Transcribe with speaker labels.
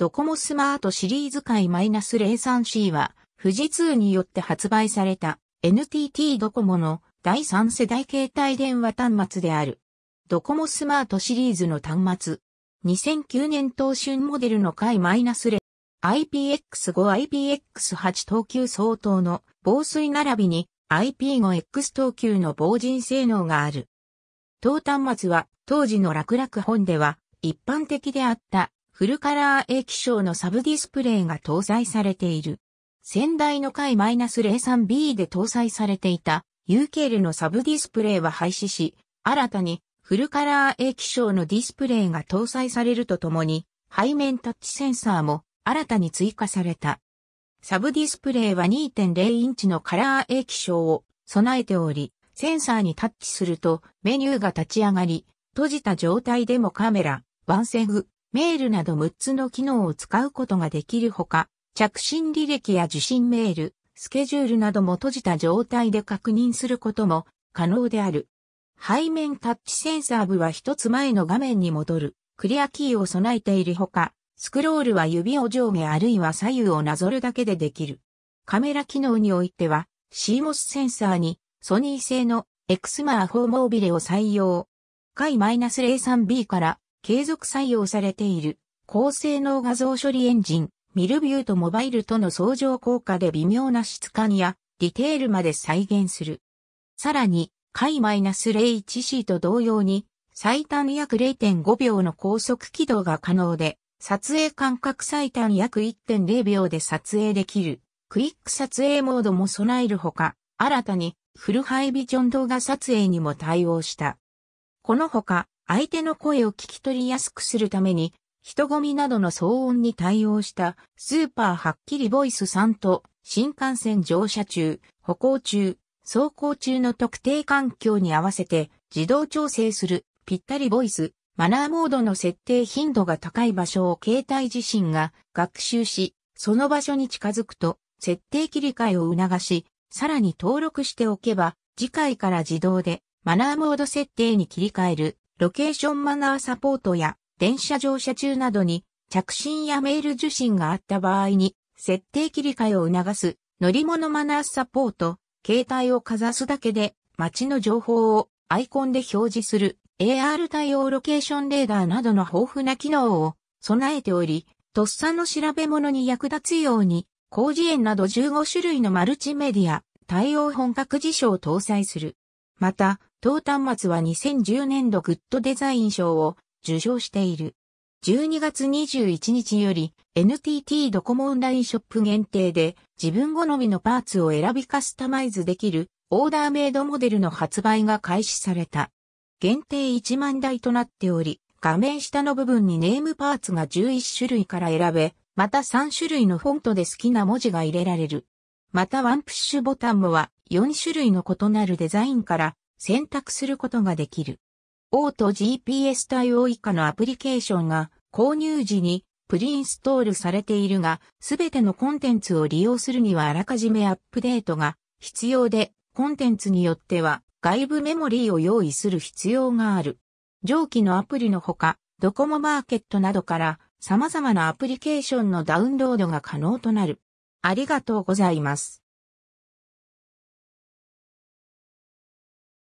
Speaker 1: ドコモスマートシリーズ回 -03C は、富士通によって発売された NTT ドコモの第3世代携帯電話端末である。ドコモスマートシリーズの端末。2009年当春モデルの回 -0。IPX5、IPX8 等級相当の防水並びに IP5X 等級の防塵性能がある。当端末は当時の楽々本では一般的であったフルカラー液晶のサブディスプレイが搭載されている。先代の回 -03B で搭載されていた UKL のサブディスプレイは廃止し、新たにフルカラー液晶のディスプレイが搭載されるとともに、背面タッチセンサーも新たに追加された。サブディスプレイは2.0インチのカラー液晶を備えており、センサーにタッチするとメニューが立ち上がり、閉じた状態でもカメラ、ワンセグ、メールなど6つの機能を使うことができるほか、着信履歴や受信メール、スケジュールなども閉じた状態で確認することも可能である。背面タッチセンサー部は一つ前の画面に戻る、クリアキーを備えているほか、スクロールは指を上下あるいは左右をなぞるだけでできる。カメラ機能においては、CMOS センサーにソニー製の XMA4 モービレを採用。回 -03B から継続採用されている高性能画像処理エンジン、ミルビューとモバイルとの相乗効果で微妙な質感やディテールまで再現する。さらに、Q-01C と同様に最短約0.5秒の高速起動が可能で、撮影間隔最短約1.0秒で撮影できるクイック撮影モードも備えるほか、新たにフルハイビジョン動画撮影にも対応した。このほか、相手の声を聞き取りやすくするために、人混みなどの騒音に対応したスーパーはっきりボイス3と新幹線乗車中、歩行中、走行中の特定環境に合わせて自動調整するぴったりボイス、マナーモードの設定頻度が高い場所を携帯自身が学習し、その場所に近づくと設定切り替えを促し、さらに登録しておけば次回から自動でマナーモード設定に切り替えるロケーションマナーサポートや電車乗車中などに着信やメール受信があった場合に設定切り替えを促す乗り物マナーサポート、携帯をかざすだけで街の情報をアイコンで表示する AR 対応ロケーションレーダーなどの豊富な機能を備えており、とっさの調べ物に役立つように、工事園など15種類のマルチメディア、対応本格辞書を搭載する。また、当端末は2010年度グッドデザイン賞を受賞している。12月21日より NTT ドコモオンラインショップ限定で自分好みのパーツを選びカスタマイズできるオーダーメイドモデルの発売が開始された。限定1万台となっており、画面下の部分にネームパーツが11種類から選べ、また3種類のフォントで好きな文字が入れられる。またワンプッシュボタンもは4種類の異なるデザインから選択することができる。オート GPS 対応以下のアプリケーションが購入時にプリインストールされているが、すべてのコンテンツを利用するにはあらかじめアップデートが必要で、コンテンツによっては外部メモリーを用意する必要がある。上記のアプリのほか、ドコモマーケットなどから様々なアプリケーションのダウンロードが可能となる。ありがとうございます。